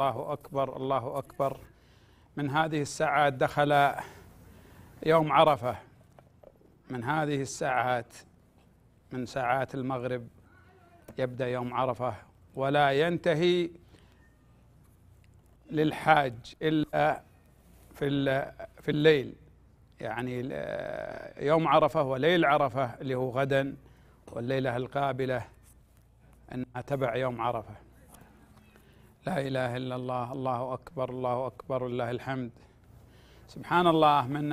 الله اكبر الله اكبر من هذه الساعات دخل يوم عرفه من هذه الساعات من ساعات المغرب يبدا يوم عرفه ولا ينتهي للحاج الا في في الليل يعني يوم عرفه وليل عرفه اللي هو غدا والليله القابله انها تبع يوم عرفه لا اله الا الله الله اكبر الله اكبر لله الحمد سبحان الله من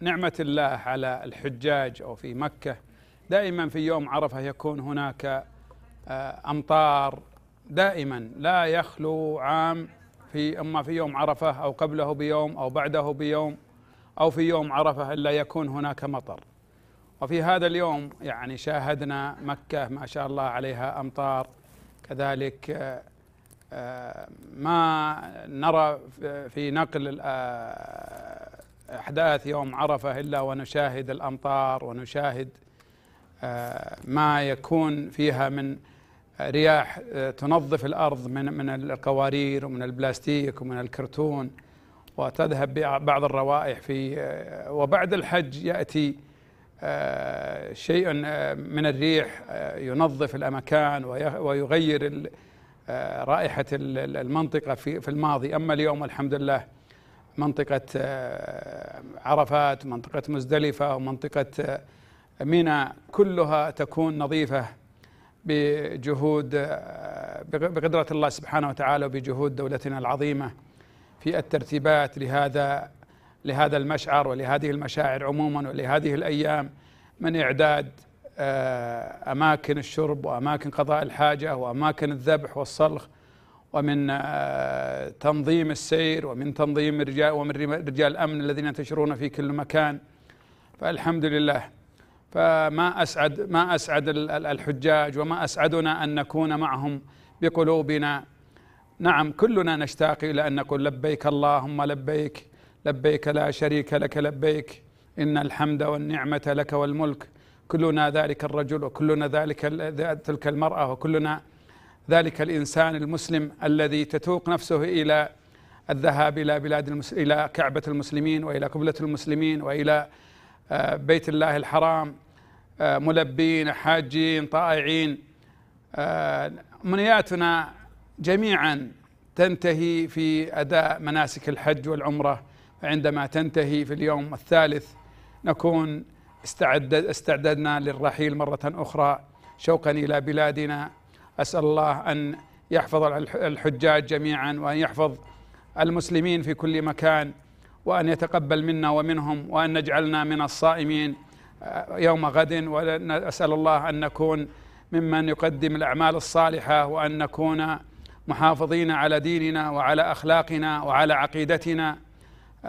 نعمه الله على الحجاج او في مكه دائما في يوم عرفه يكون هناك آه، امطار دائما لا يخلو عام في اما في يوم عرفه او قبله بيوم او بعده بيوم او في يوم عرفه الا يكون هناك مطر وفي هذا اليوم يعني شاهدنا مكه ما شاء الله عليها امطار كذلك آه، ما نرى في نقل أحداث يوم عرفة إلا ونشاهد الأمطار ونشاهد آه، ما يكون فيها من رياح آه، تنظف الأرض من من القوارير ومن البلاستيك ومن الكرتون وتذهب بعض الروائح في آه، وبعد الحج يأتي شيء من الريح ينظف الأمكان ويغير آه، رائحة المنطقة في الماضي أما اليوم الحمد لله منطقة آه، عرفات منطقة مزدلفة ومنطقة آه، منى كلها تكون نظيفة بجهود بقدرة الله سبحانه وتعالى وبجهود دولتنا العظيمة في الترتيبات لهذا لهذا المشعر ولهذه المشاعر عموما ولهذه الأيام من إعداد آه، أماكن الشرب وأماكن قضاء الحاجة وأماكن الذبح والصلخ ومن آه، تنظيم السير ومن تنظيم رجال ومن رجال الأمن الذين ينتشرون في كل مكان فالحمد لله فما أسعد ما أسعد الحجاج وما أسعدنا أن نكون معهم بقلوبنا نعم كلنا نشتاق إلى أن نقول لبيك اللهم لبيك لبيك لا شريك لك لبيك إن الحمد والنعمة لك والملك كلنا ذلك الرجل وكلنا ذلك تلك المرأة وكلنا ذلك الإنسان المسلم الذي تتوق نفسه إلى الذهاب إلى بلاد المس... إلى كعبة المسلمين وإلى قبلة المسلمين وإلى آه، بيت الله الحرام آه، ملبين حاجين طائعين أمنياتنا آه، جميعا تنتهي في أداء مناسك الحج والعمرة عندما تنتهي في اليوم الثالث نكون استعد استعددنا للرحيل مرة أخرى شوقا إلى بلادنا أسأل الله أن يحفظ الحجاج جميعا وأن يحفظ المسلمين في كل مكان وأن يتقبل منا ومنهم وأن نجعلنا من الصائمين آه، يوم غد وأسأل الله أن نكون ممن يقدم الأعمال الصالحة وأن نكون محافظين على ديننا وعلى أخلاقنا وعلى عقيدتنا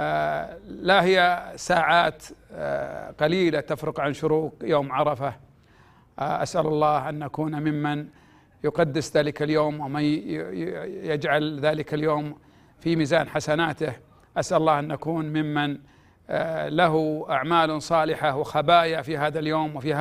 آه، لا هي ساعات آه، قليلة تفرق عن شروق يوم عرفة آه، أسأل الله أن نكون ممن يقدس ذلك اليوم ومن يجعل ذلك اليوم في ميزان حسناته أسأل الله أن نكون ممن له أعمال صالحة وخبايا في هذا اليوم وفي هذا